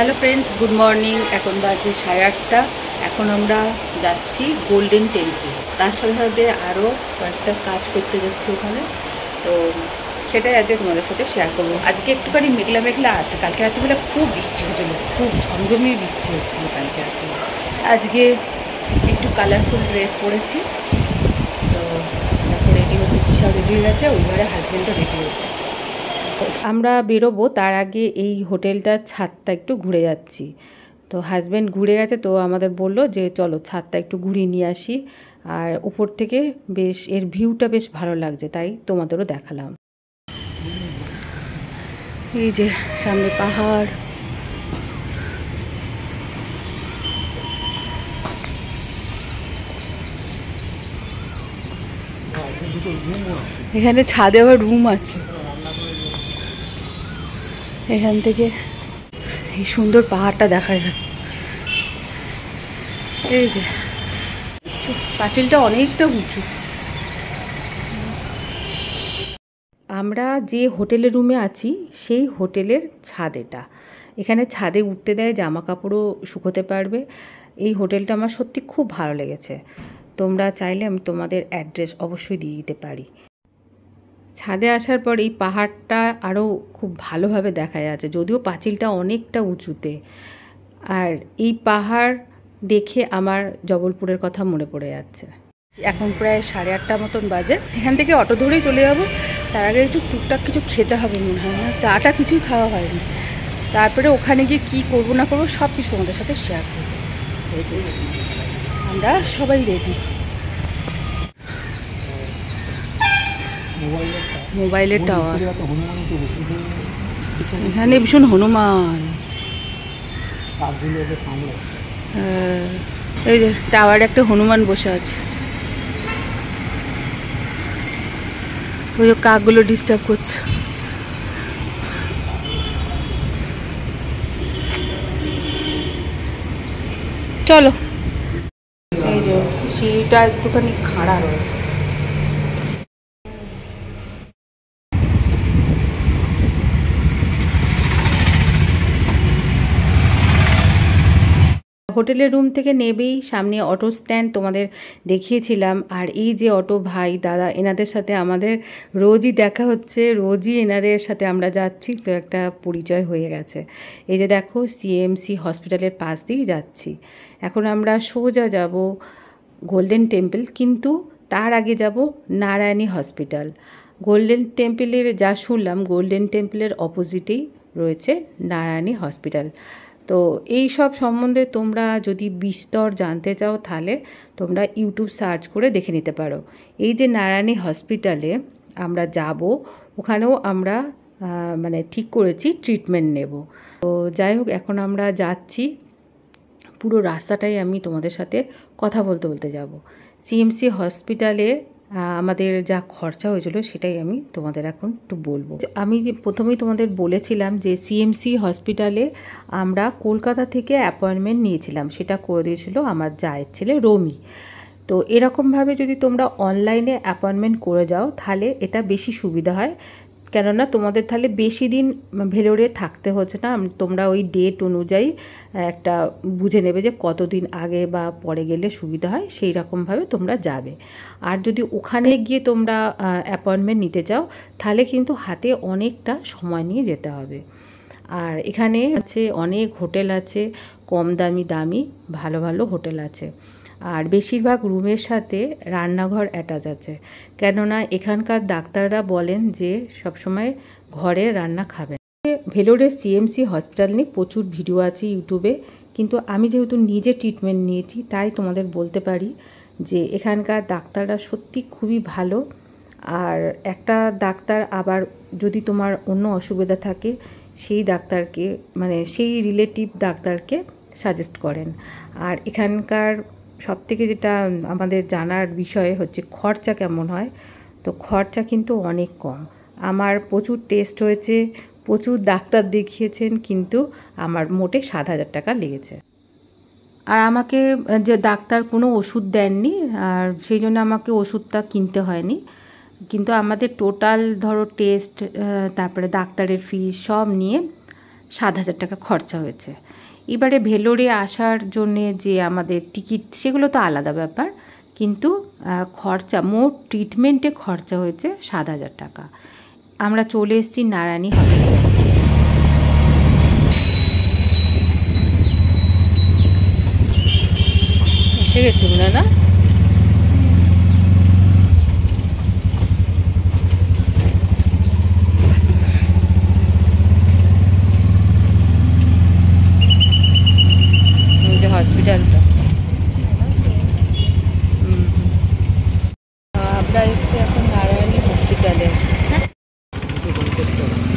hello friends good morning এখন বাজে সাড়ে আটটা এখন আমরা যাচ্ছি গোল্ডেন টেম্পল তার সাথে সাথে আরও কয়েকটা কাজ করতে যাচ্ছি ওখানে তো সেটাই আজকে তোমাদের সাথে শেয়ার করবো আজকে একটুখানি মেঘলা মেঘলা আছে কালকে রাত্রিবেলা খুব বৃষ্টি হয়েছিল খুব ঝমঝমিয়ে বৃষ্টি হচ্ছিল কালকে রাত্রিবেলা আজকে একটু কালারফুল ড্রেস পরেছি তো তারপর রেডি হচ্ছে টিশাও রেডি হয়ে গেছে ওইভাবে হাজব্যান্ডও রেডি হচ্ছে আমরা বেরোবো তার আগে এই হোটেলটার ছাদটা একটু ঘুরে যাচ্ছি তো হাজব্যান্ড ঘুরে গেছে তো আমাদের বলল যে চলো ছাদটা একটু ঘুরিয়ে নিয়ে আসি আর উপর থেকে বেশ এর ভিউটা বেশ ভালো লাগছে তাই তোমাদেরও দেখালাম এই যে সামনে পাহাড় এখানে ছাদে আবার রুম আছে এখান থেকে এই সুন্দর পাহাড়টা দেখা যায় এই যে পাঁচিলটা অনেকটা উঁচু আমরা যে হোটেলের রুমে আছি সেই হোটেলের ছাদ এটা এখানে ছাদে উঠতে দেয় জামা কাপড়ও শুকোতে পারবে এই হোটেলটা আমার সত্যি খুব ভালো লেগেছে তোমরা চাইলে আমি তোমাদের অ্যাড্রেস অবশ্যই দিয়ে দিতে পারি ছাদে আসার পর এই পাহাড়টা আরও খুব ভালোভাবে দেখা যাচ্ছে যদিও পাঁচিলটা অনেকটা উঁচুতে আর এই পাহাড় দেখে আমার জবলপুরের কথা মনে পড়ে যাচ্ছে এখন প্রায় সাড়ে আটটা মতন বাজে এখান থেকে অটো ধরেই চলে যাব তার আগে একটু টুকটাক কিছু খেতে হবে মনে হয় না চাটা কিছুই খাওয়া হয়নি তারপরে ওখানে গিয়ে কী করবো না করবো সব কিছু আমাদের সাথে শেয়ার করবো আমরা সবাই রেডি মোবাইলের টাওয়ার এখানে ভীষণ হনুমান এই যে টাওয়ারে একটা হনুমান বসে আছে ওই কাকগুলো ডিস্টার্ব করছে চলো এই যে সিঁড়িটা একটুখানি খাড়া রয়েছে হোটেলের রুম থেকে নেবেই সামনে অটো স্ট্যান্ড তোমাদের দেখিয়েছিলাম আর এই যে অটো ভাই দাদা এনাদের সাথে আমাদের রোজই দেখা হচ্ছে রোজই এনাদের সাথে আমরা যাচ্ছি তো একটা পরিচয় হয়ে গেছে এই যে দেখো সিএমসি হসপিটালের পাশ দিয়েই যাচ্ছি এখন আমরা সোজা যাব গোল্ডেন টেম্পল কিন্তু তার আগে যাব নারায়ণী হসপিটাল গোল্ডেন টেম্পলের যা শুনলাম গোল্ডেন টেম্পলের অপোজিটেই রয়েছে নারায়ণী হসপিটাল তো এই সব সম্বন্ধে তোমরা যদি বিস্তর জানতে চাও তাহলে তোমরা ইউটিউব সার্চ করে দেখে নিতে পারো এই যে নারায়ণী হসপিটালে আমরা যাব ওখানেও আমরা মানে ঠিক করেছি ট্রিটমেন্ট নেব তো যাই হোক এখন আমরা যাচ্ছি পুরো রাস্তাটাই আমি তোমাদের সাথে কথা বলতে বলতে যাব সিএমসি হসপিটালে আমাদের যা খরচা হয়েছিল সেটাই আমি তোমাদের এখন একটু বলবো আমি প্রথমেই তোমাদের বলেছিলাম যে সিএমসি হসপিটালে আমরা কলকাতা থেকে অ্যাপয়েন্টমেন্ট নিয়েছিলাম সেটা করে দিয়েছিল আমার জায়ের ছেলে রমি তো এরকমভাবে যদি তোমরা অনলাইনে অ্যাপয়েন্টমেন্ট করে যাও তাহলে এটা বেশি সুবিধা হয় কেননা তোমাদের তাহলে বেশি দিন ভেলোরে থাকতে হচ্ছে না তোমরা ওই ডেট অনুযায়ী একটা বুঝে নেবে যে কতদিন আগে বা পরে গেলে সুবিধা হয় সেই রকমভাবে তোমরা যাবে আর যদি ওখানে গিয়ে তোমরা অ্যাপয়েন্টমেন্ট নিতে চাও তাহলে কিন্তু হাতে অনেকটা সময় নিয়ে যেতে হবে আর এখানে আছে অনেক হোটেল আছে কম দামি দামি ভালো ভালো হোটেল আছে আর বেশিরভাগ রুমের সাথে রান্নাঘর অ্যাটাচ আছে কেননা এখানকার ডাক্তাররা বলেন যে সবসময় ঘরে রান্না খাবেন ভেলোরের সিএমসি হসপিটাল নিয়ে প্রচুর ভিডিও আছে ইউটিউবে কিন্তু আমি যেহেতু নিজে ট্রিটমেন্ট নিয়েছি তাই তোমাদের বলতে পারি যে এখানকার ডাক্তাররা সত্যি খুবই ভালো আর একটা ডাক্তার আবার যদি তোমার অন্য অসুবিধা থাকে সেই ডাক্তারকে মানে সেই রিলেটিভ ডাক্তারকে সাজেস্ট করেন আর এখানকার সব থেকে যেটা আমাদের জানার বিষয় হচ্ছে খরচা কেমন হয় তো খরচা কিন্তু অনেক কম আমার প্রচুর টেস্ট হয়েছে প্রচুর ডাক্তার দেখিয়েছেন কিন্তু আমার মোটে সাত হাজার টাকা লেগেছে আর আমাকে যে ডাক্তার কোনো ওষুধ দেননি আর সেই জন্য আমাকে ওষুধটা কিনতে হয়নি কিন্তু আমাদের টোটাল ধরো টেস্ট তারপরে ডাক্তারের ফিস সব নিয়ে সাত হাজার টাকা খরচা হয়েছে এবারে ভেলোরে আসার জন্যে যে আমাদের টিকিট সেগুলো তো আলাদা ব্যাপার কিন্তু খরচা মোট ট্রিটমেন্টে খরচা হয়েছে সাত হাজার টাকা আমরা চলে এসেছি নারায়ণী হসপিটাল এসে গেছি না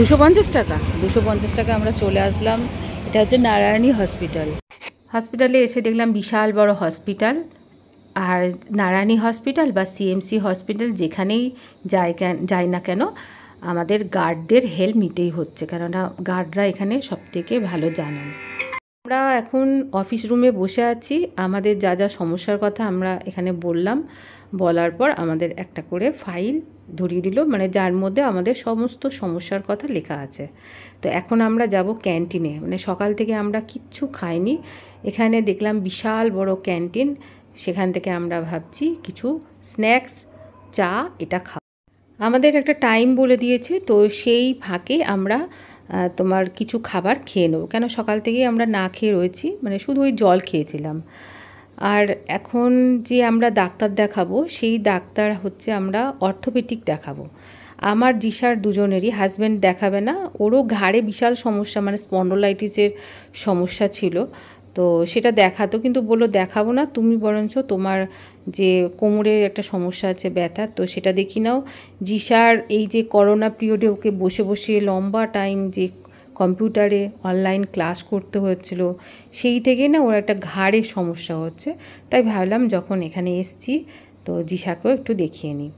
দুশো পঞ্চাশ টাকা দুশো পঞ্চাশ টাকা আমরা চলে আসলাম এটা হচ্ছে নারায়ণী হসপিটাল হসপিটালে এসে দেখলাম বিশাল বড় হসপিটাল আর নারায়ণী হসপিটাল বা সিএমসি হসপিটাল যেখানেই কেন যাই না কেন আমাদের গার্ডদের হেল্প নিতেই হচ্ছে কেননা গার্ডরা এখানে সবথেকে ভালো জানেন আমরা এখন অফিস রুমে বসে আছি আমাদের যা যা সমস্যার কথা আমরা এখানে বললাম বলার পর আমাদের একটা করে ফাইল ধরিয়ে দিল মানে যার মধ্যে আমাদের সমস্ত সমস্যার কথা লেখা আছে তো এখন আমরা যাব ক্যান্টিনে মানে সকাল থেকে আমরা কিচ্ছু খাইনি এখানে দেখলাম বিশাল বড় ক্যান্টিন সেখান থেকে আমরা ভাবছি কিছু স্ন্যাক্স চা এটা খাওয়া আমাদের একটা টাইম বলে দিয়েছে তো সেই ফাঁকে আমরা তোমার কিছু খাবার খেয়ে নেবো কেন সকাল থেকেই আমরা না খেয়ে রয়েছি মানে শুধু ওই জল খেয়েছিলাম আর এখন যে আমরা ডাক্তার দেখাবো সেই ডাক্তার হচ্ছে আমরা অর্থোপেটিক দেখাবো আমার জিসার দুজনেরই হাজব্যান্ড দেখাবে না ওরও ঘাড়ে বিশাল সমস্যা মানে স্পন্ডোলাইটিসের সমস্যা ছিল তো সেটা দেখাতো কিন্তু বললো দেখাবো না তুমি বরঞ্চ তোমার যে কোমরে একটা সমস্যা আছে ব্যথা তো সেটা দেখি নাও জিসার এই যে করোনা পিরিয়ডে ওকে বসে বসে লম্বা টাইম যে কম্পিউটারে অনলাইন ক্লাস করতে হচ্ছিল সেই থেকে না ওর একটা ঘাড়ের সমস্যা হচ্ছে তাই ভাবলাম যখন এখানে এসছি তো জিসাকেও একটু দেখিয়ে নিই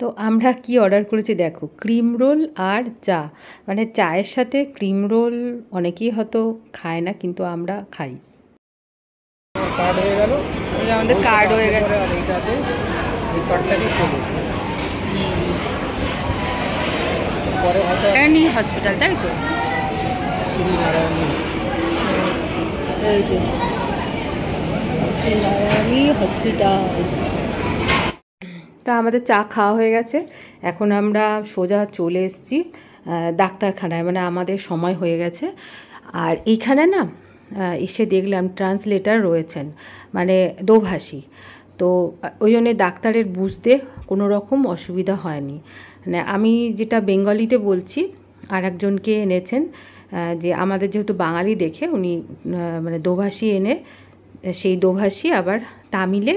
তো আমরা কি অর্ডার করেছি দেখো ক্রিম রোল আর চা মানে চায়ের সাথে ক্রিম রোল অনেকেই হয়তো খায় না কিন্তু আমরা খাই কার্ড হয়ে গেল আমাদের কার্ড হয়ে গেছে হসপিটাল তাই তো এই যে হসপিটাল তা আমাদের চা খাওয়া হয়ে গেছে এখন আমরা সোজা চলে এসেছি ডাক্তারখানায় মানে আমাদের সময় হয়ে গেছে আর এইখানে না এসে দেখলাম ট্রান্সলেটার রয়েছেন মানে দোভাষী তো ওই জন্যে ডাক্তারের বুঝতে কোনো রকম অসুবিধা হয়নি মানে আমি যেটা বেঙ্গলিতে বলছি আর একজনকে এনেছেন যে আমাদের যেহেতু বাঙালি দেখে উনি মানে দোভাষী এনে সেই দোভাষী আবার তামিলে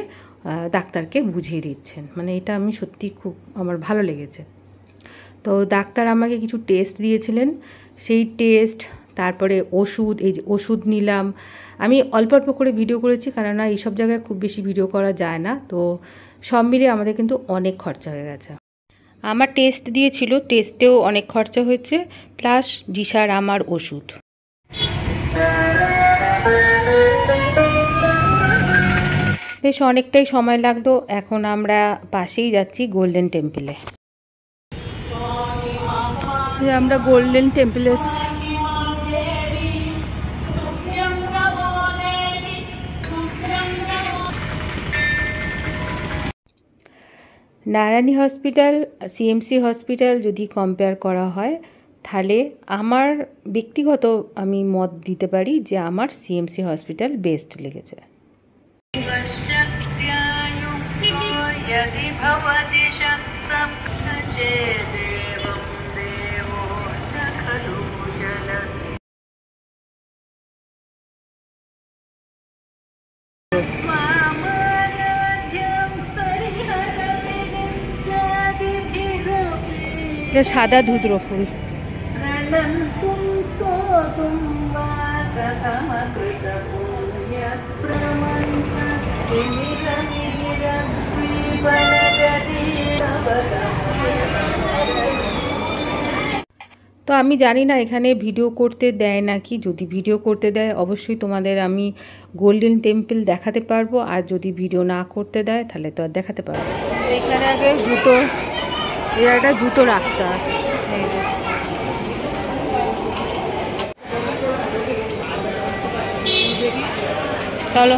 ডাক্তারকে বুঝিয়ে দিচ্ছেন মানে এটা আমি সত্যি খুব আমার ভালো লেগেছে তো ডাক্তার আমাকে কিছু টেস্ট দিয়েছিলেন সেই টেস্ট তারপরে ওষুধ এই যে ওষুধ নিলাম আমি অল্প অল্প করে ভিডিও করেছি কেননা এইসব জায়গায় খুব বেশি ভিডিও করা যায় না তো সব মিলিয়ে আমাদের কিন্তু অনেক খরচা হয়ে গেছে আমার টেস্ট দিয়েছিল টেস্টেও অনেক খরচা হয়েছে প্লাস জিসার আমার ওষুধ বেশ অনেকটাই সময় লাগলো এখন আমরা পাশেই যাচ্ছি গোল্ডেন টেম্পলে আমরা গোল্ডেন টেম্পলে নারায়ণী হসপিটাল সিএমসি হসপিটাল যদি কম্পেয়ার করা হয় তাহলে আমার ব্যক্তিগত আমি মত দিতে পারি যে আমার সিএমসি হসপিটাল বেস্ট লেগেছে এটা সাদা ধুদ্র ফুল তো আমি জানি না এখানে ভিডিও করতে দেয় নাকি যদি ভিডিও করতে দেয় অবশ্যই তোমাদের আমি গোল্ডেন টেম্পল দেখাতে পারবো আর যদি ভিডিও না করতে দেয় তাহলে তো আর দেখাতে পারবো এখানে আগে জুতো এরা একটা জুতো রাখতে চলো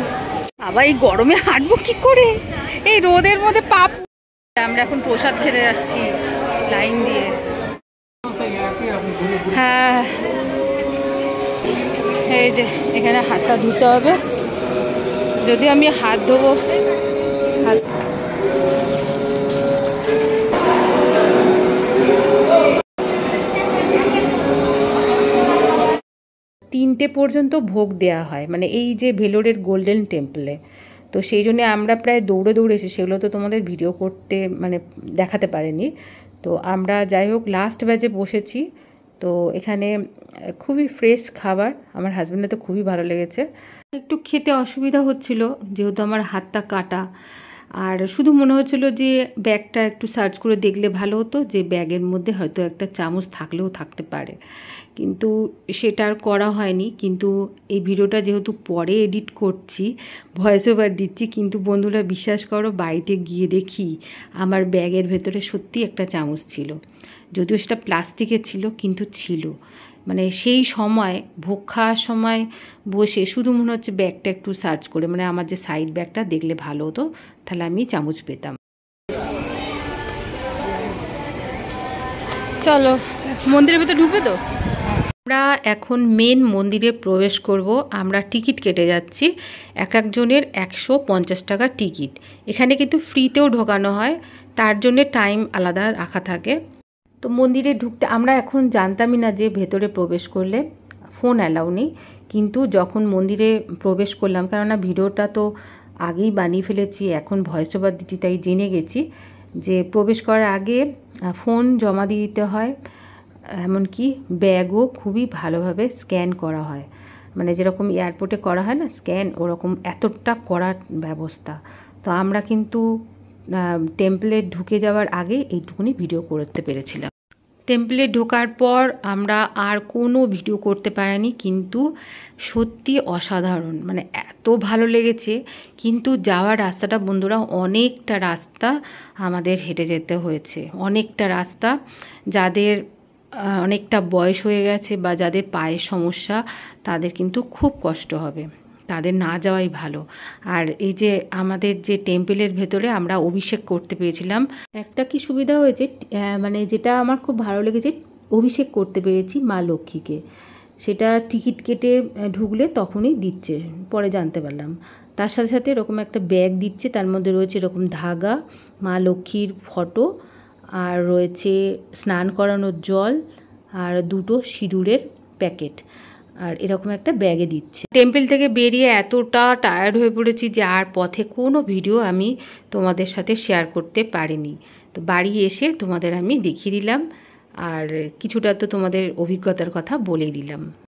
আবার এই গরমে হাঁটবো কি করে এই রোদের মধ্যে পাপ আমরা এখন প্রসাদ খেতে যাচ্ছি লাইন দিয়ে হ্যাঁ এই যে এখানে হাতটা ধুতে হবে যদি আমি হাত ধোবো তিনটে পর্যন্ত ভোগ দেওয়া হয় মানে এই যে ভেলোরের গোল্ডেন টেম্পলে তো সেই জন্যে আমরা প্রায় দৌড়ে দৌড়ে এসে সেগুলো তো তোমাদের ভিডিও করতে মানে দেখাতে পারিনি তো আমরা যাই হোক লাস্ট ব্যাচে বসেছি তো এখানে খুবই ফ্রেশ খাবার আমার হাজব্যান্ডের তো খুবই ভালো লেগেছে একটু খেতে অসুবিধা হচ্ছিল যেহেতু আমার হাতটা কাটা আর শুধু মনে হচ্ছিল যে ব্যাগটা একটু সার্চ করে দেখলে ভালো হতো যে ব্যাগের মধ্যে হয়তো একটা চামচ থাকলেও থাকতে পারে কিন্তু সেটা আর করা হয়নি কিন্তু এই ভিডিওটা যেহেতু পরে এডিট করছি ভয়েস ওভার দিচ্ছি কিন্তু বন্ধুরা বিশ্বাস করো বাড়িতে গিয়ে দেখি আমার ব্যাগের ভেতরে সত্যি একটা চামচ ছিল যদিও সেটা প্লাস্টিকের ছিল কিন্তু ছিল মানে সেই সময় ভোগ খাওয়ার সময় বসে শুধু মনে হচ্ছে ব্যাগটা একটু সার্চ করে মানে আমার যে সাইড ব্যাগটা দেখলে ভালো হতো তাহলে আমি চামচ পেতাম চলো মন্দিরের ভেতরে ঢুকবে তো আমরা এখন মেন মন্দিরে প্রবেশ করব আমরা টিকিট কেটে যাচ্ছি এক একজনের একশো পঞ্চাশ টাকা টিকিট এখানে কিন্তু ফ্রিতেও ঢোকানো হয় তার জন্য টাইম আলাদা রাখা থাকে তো মন্দিরে ঢুকতে আমরা এখন জানতামই না যে ভেতরে প্রবেশ করলে ফোন অ্যালাউ নেই কিন্তু যখন মন্দিরে প্রবেশ করলাম কেননা ভিডিওটা তো আগেই বানিয়ে ফেলেছি এখন ভয়েস ওভার দিচ্ছি তাই জেনে গেছি যে প্রবেশ করার আগে ফোন জমা দিয়ে দিতে হয় এমনকি ব্যাগও খুবই ভালোভাবে স্ক্যান করা হয় মানে যেরকম এয়ারপোর্টে করা হয় না স্ক্যান ওরকম এতটা করার ব্যবস্থা তো আমরা কিন্তু টেম্পলে ঢুকে যাওয়ার আগে এইটুকুনি ভিডিও করতে পেরেছিলাম টেম্পলে ঢোকার পর আমরা আর কোনো ভিডিও করতে পারিনি কিন্তু সত্যি অসাধারণ মানে এত ভালো লেগেছে কিন্তু যাওয়ার রাস্তাটা বন্ধুরা অনেকটা রাস্তা আমাদের হেঁটে যেতে হয়েছে অনেকটা রাস্তা যাদের অনেকটা বয়স হয়ে গেছে বা যাদের পায়ের সমস্যা তাদের কিন্তু খুব কষ্ট হবে তাদের না যাওয়াই ভালো আর এই যে আমাদের যে টেম্পেলের ভেতরে আমরা অভিষেক করতে পেরেছিলাম একটা কি সুবিধা হয়েছে মানে যেটা আমার খুব ভালো লেগেছে অভিষেক করতে পেরেছি মা লক্ষ্মীকে সেটা টিকিট কেটে ঢুকলে তখনই দিচ্ছে পরে জানতে পারলাম তার সাথে সাথে এরকম একটা ব্যাগ দিচ্ছে তার মধ্যে রয়েছে এরকম ধাগা মা লক্ষ্মীর ফটো আর রয়েছে স্নান করানোর জল আর দুটো সিঁদুরের প্যাকেট আর এরকম একটা ব্যাগে দিচ্ছে টেম্পল থেকে বেরিয়ে এতটা টায়ার্ড হয়ে পড়েছি যে আর পথে কোনো ভিডিও আমি তোমাদের সাথে শেয়ার করতে পারিনি তো বাড়ি এসে তোমাদের আমি দেখিয়ে দিলাম আর কিছুটা তো তোমাদের অভিজ্ঞতার কথা বলে দিলাম